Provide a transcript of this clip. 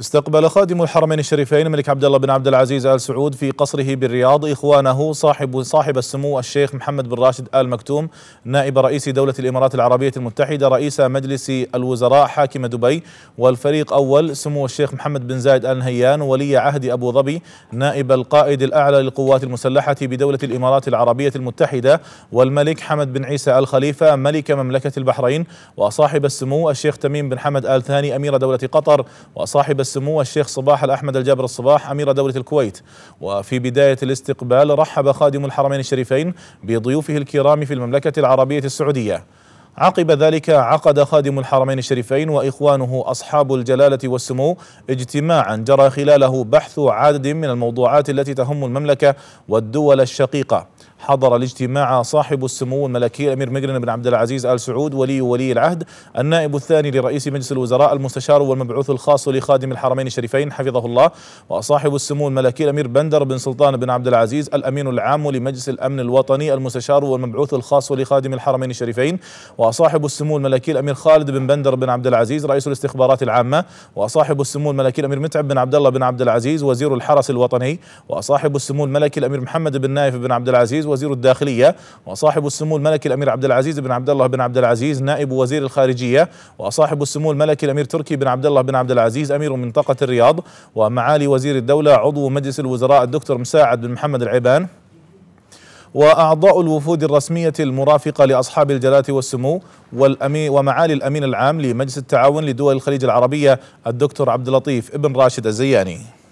استقبل خادم الحرمين الشريفين الملك عبد الله بن عبد العزيز ال سعود في قصره بالرياض اخوانه صاحب صاحب السمو الشيخ محمد بن راشد ال مكتوم نائب رئيس دوله الامارات العربيه المتحده رئيس مجلس الوزراء حاكم دبي والفريق اول سمو الشيخ محمد بن زايد ال نهيان ولي عهد ابو ظبي نائب القائد الاعلى للقوات المسلحه بدوله الامارات العربيه المتحده والملك حمد بن عيسى ال خليفه ملك مملكه البحرين وصاحب السمو الشيخ تميم بن حمد ال ثاني امير دوله قطر وصاحب سمو الشيخ صباح الأحمد الجابر الصباح أمير دولة الكويت وفي بداية الاستقبال رحب خادم الحرمين الشريفين بضيوفه الكرام في المملكة العربية السعودية عقب ذلك عقد خادم الحرمين الشريفين واخوانه اصحاب الجلاله والسمو اجتماعا جرى خلاله بحث عدد من الموضوعات التي تهم المملكه والدول الشقيقه حضر الاجتماع صاحب السمو الملكي الأمير مقرن بن عبد العزيز آل سعود ولي ولي العهد النائب الثاني لرئيس مجلس الوزراء المستشار والمبعوث الخاص لخادم الحرمين الشريفين حفظه الله وصاحب السمو الملكي الأمير بندر بن سلطان بن عبد العزيز الأمين العام لمجلس الأمن الوطني المستشار والمبعوث الخاص لخادم الحرمين الشريفين وصاحب السمو الملكي الأمير خالد بن بندر بن عبد العزيز رئيس الاستخبارات العامة وصاحب السمو الملكي الأمير متعب بن عبد الله بن عبد العزيز وزير الحرس الوطني وصاحب السمو الملكي الأمير محمد بن نايف بن عبد العزيز وزير الداخلية وصاحب السمو الملكي الأمير عبد العزيز بن عبد الله بن عبد العزيز نائب وزير الخارجية وصاحب السمو الملكي الأمير تركي بن عبد الله بن عبد العزيز أمير منطقة الرياض ومعالي وزير الدولة عضو مجلس الوزراء الدكتور مساعد بن محمد العبان وأعضاء الوفود الرسمية المرافقة لأصحاب الجلالة والسمو والأمين ومعالي الأمين العام لمجلس التعاون لدول الخليج العربية الدكتور عبد اللطيف بن راشد الزياني